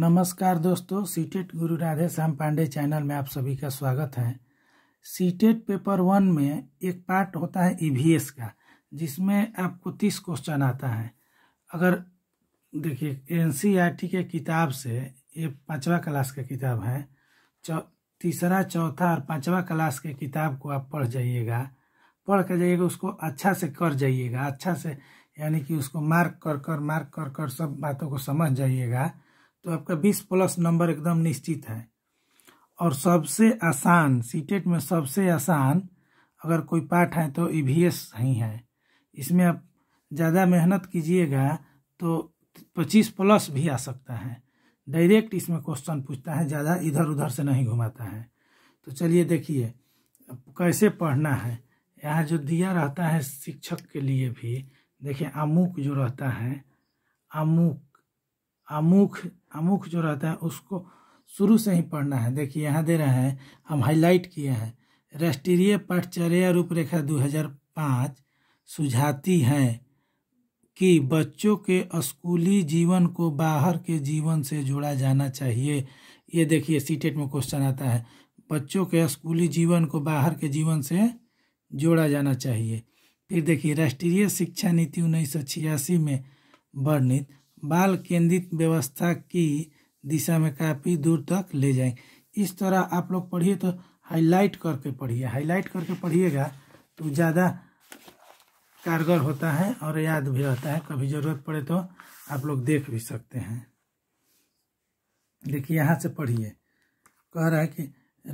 नमस्कार दोस्तों सीटेट गुरु राधे श्याम पांडे चैनल में आप सभी का स्वागत है सीटेट पेपर वन में एक पार्ट होता है ईवीएस e का जिसमें आपको तीस क्वेश्चन आता है अगर देखिए एनसीईआरटी e के किताब से ये पाँचवा क्लास का किताब है चौ तीसरा चौथा और पाँचवा क्लास के किताब को आप पढ़ जाइएगा पढ़ कर जाइएगा उसको अच्छा से कर जाइएगा अच्छा से यानी कि उसको मार्क कर कर मार्क कर कर सब बातों को समझ जाइएगा तो आपका बीस प्लस नंबर एकदम निश्चित है और सबसे आसान सीटेट e में सबसे आसान अगर कोई पाठ है तो ई e ही है इसमें आप ज़्यादा मेहनत कीजिएगा तो पच्चीस प्लस भी आ सकता है डायरेक्ट इसमें क्वेश्चन पूछता है ज़्यादा इधर उधर से नहीं घुमाता है तो चलिए देखिए कैसे पढ़ना है यहाँ जो दिया रहता है शिक्षक के लिए भी देखिए अमुक जो रहता है अमुक अमुख अमुख जो रहता है उसको शुरू से ही पढ़ना है देखिए यहाँ दे रहा है हम हाईलाइट किए हैं राष्ट्रीय पाठचर्या रूपरेखा 2005 सुझाती है कि बच्चों के स्कूली जीवन को बाहर के जीवन से जोड़ा जाना चाहिए ये देखिए सीटेट में क्वेश्चन आता है बच्चों के स्कूली जीवन को बाहर के जीवन से जोड़ा जाना चाहिए फिर देखिए राष्ट्रीय शिक्षा नीति उन्नीस में वर्णित बाल केंद्रित व्यवस्था की दिशा में काफ़ी दूर तक ले जाएं इस तरह आप लोग पढ़िए तो हाईलाइट करके पढ़िए हाईलाइट करके पढ़िएगा तो ज़्यादा कारगर होता है और याद भी रहता है कभी ज़रूरत पड़े तो आप लोग देख भी सकते हैं देखिए यहाँ से पढ़िए कह रहा है कि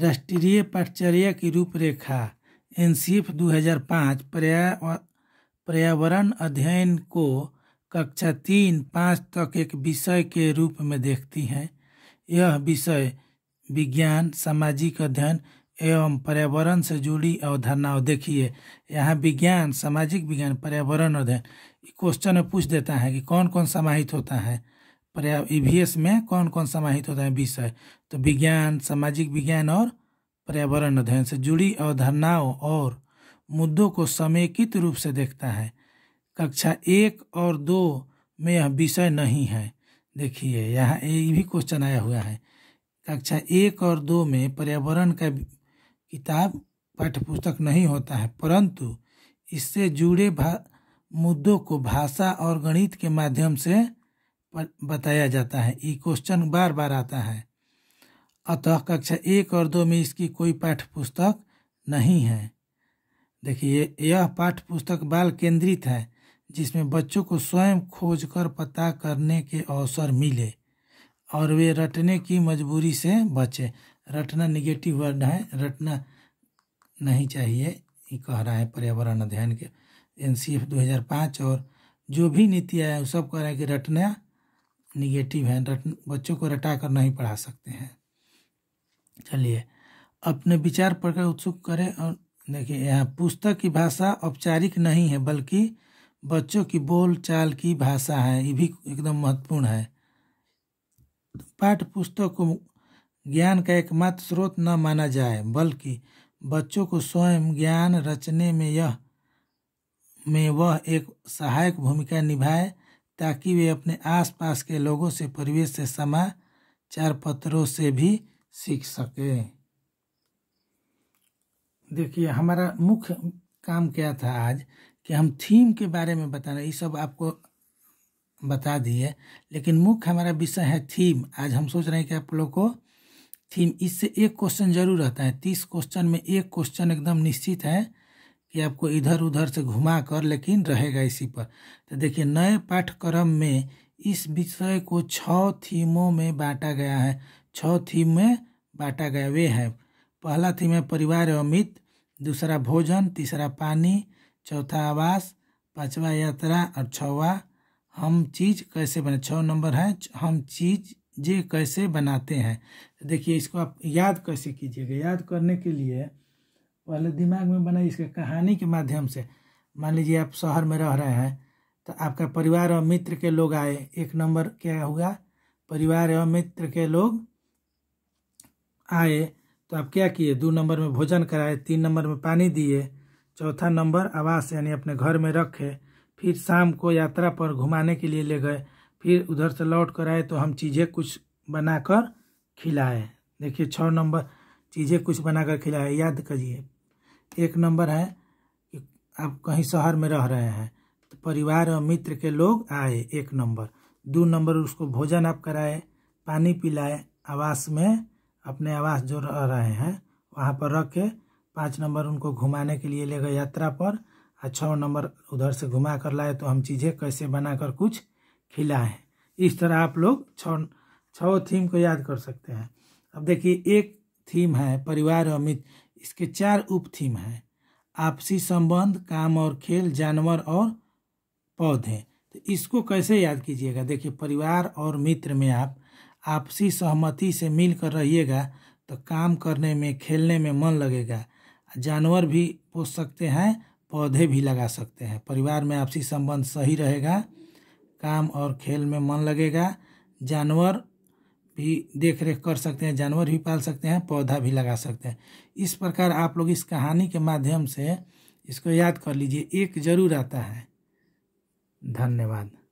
राष्ट्रीय पाठचर्या की रूपरेखा एनसीएफ 2005 पर्या पर्यावरण अध्ययन को कक्षा तीन पाँच तक एक विषय के रूप में देखती हैं यह विषय विज्ञान सामाजिक अध्ययन एवं पर्यावरण से जुड़ी अवधारणाओं देखिए यहाँ विज्ञान सामाजिक विज्ञान पर्यावरण अध्ययन क्वेश्चन में पूछ देता है कि कौन कौन समाहित होता है पर्या एस में कौन कौन समाहित होता है विषय तो विज्ञान सामाजिक विज्ञान और पर्यावरण अध्ययन से जुड़ी अवधारणाओं और मुद्दों को समेकित रूप से देखता है कक्षा एक और दो में यह विषय नहीं है देखिए यहाँ ये भी क्वेश्चन आया हुआ है कक्षा एक और दो में पर्यावरण का किताब पाठ्यपुस्तक नहीं होता है परंतु इससे जुड़े मुद्दों को भाषा और गणित के माध्यम से बताया जाता है ये क्वेश्चन बार बार आता है अतः कक्षा एक और दो में इसकी कोई पाठ्य पुस्तक नहीं है देखिए यह पाठ्य पुस्तक बाल केंद्रित है जिसमें बच्चों को स्वयं खोज कर पता करने के अवसर मिले और वे रटने की मजबूरी से बचें रटना निगेटिव वर्ड है रटना नहीं चाहिए ये कह रहा है पर्यावरण अध्ययन के एन सी एफ दो हज़ार पाँच और जो भी नीति आया है सब कह रहे हैं कि रटना निगेटिव है रट बच्चों को रटा कर नहीं पढ़ा सकते हैं चलिए अपने विचार पढ़कर उत्सुक करें और देखिए यहाँ पुस्तक की भाषा औपचारिक नहीं है बल्कि बच्चों की बोल चाल की भाषा है ये भी एकदम महत्वपूर्ण है पाठ्य पुस्तक को ज्ञान का एकमात्र स्रोत न माना जाए बल्कि बच्चों को स्वयं ज्ञान रचने में यह में वह एक सहायक भूमिका निभाए ताकि वे अपने आसपास के लोगों से परिवेश से समाचार पत्रों से भी सीख सके देखिए हमारा मुख्य काम क्या था आज कि हम थीम के बारे में बता रहे ये सब आपको बता दिए लेकिन मुख्य हमारा विषय है थीम आज हम सोच रहे हैं कि आप लोग को थीम इससे एक क्वेश्चन जरूर रहता है तीस क्वेश्चन में एक क्वेश्चन एकदम निश्चित है कि आपको इधर उधर से घुमा कर लेकिन रहेगा इसी पर तो देखिए नए पाठ्यक्रम में इस विषय को छ थीमों में बांटा गया है छ थीम में बांटा गया वे है पहला थीम है परिवार एवं मित्र दूसरा भोजन तीसरा पानी चौथा आवास पांचवा यात्रा और छवा हम चीज कैसे बना छ नंबर है हम चीज जे कैसे बनाते हैं देखिए इसको आप याद कैसे कीजिएगा याद करने के लिए पहले दिमाग में बनाइए इसके कहानी के माध्यम से मान लीजिए आप शहर में रह रहे हैं तो आपका परिवार और मित्र के लोग आए एक नंबर क्या हुआ परिवार और मित्र के लोग आए तो आप क्या किए दो नंबर में भोजन कराए तीन नंबर में पानी दिए चौथा नंबर आवास यानी अपने घर में रखे फिर शाम को यात्रा पर घुमाने के लिए ले गए फिर उधर से लौट कर आए तो हम चीज़ें कुछ बनाकर खिलाए देखिए छः नंबर चीज़ें कुछ बनाकर खिलाए याद करिए एक नंबर है कि आप कहीं शहर में रह रहे हैं तो परिवार और मित्र के लोग आए एक नंबर दो नंबर उसको भोजन आप कराए पानी पिलाए आवास में अपने आवास जो रह रहे हैं वहाँ पर रख के पाँच नंबर उनको घुमाने के लिए ले गए यात्रा पर और छः नंबर उधर से घुमा कर लाए तो हम चीज़ें कैसे बनाकर कुछ खिलाएं इस तरह आप लोग छः थीम को याद कर सकते हैं अब देखिए एक थीम है परिवार और मित्र इसके चार उप थीम हैं आपसी संबंध काम और खेल जानवर और पौधे तो इसको कैसे याद कीजिएगा देखिए परिवार और मित्र में आप आपसी सहमति से मिलकर रहिएगा तो काम करने में खेलने में मन लगेगा जानवर भी पोस सकते हैं पौधे भी लगा सकते हैं परिवार में आपसी संबंध सही रहेगा काम और खेल में मन लगेगा जानवर भी देख रेख कर सकते हैं जानवर भी पाल सकते हैं पौधा भी लगा सकते हैं इस प्रकार आप लोग इस कहानी के माध्यम से इसको याद कर लीजिए एक जरूर आता है धन्यवाद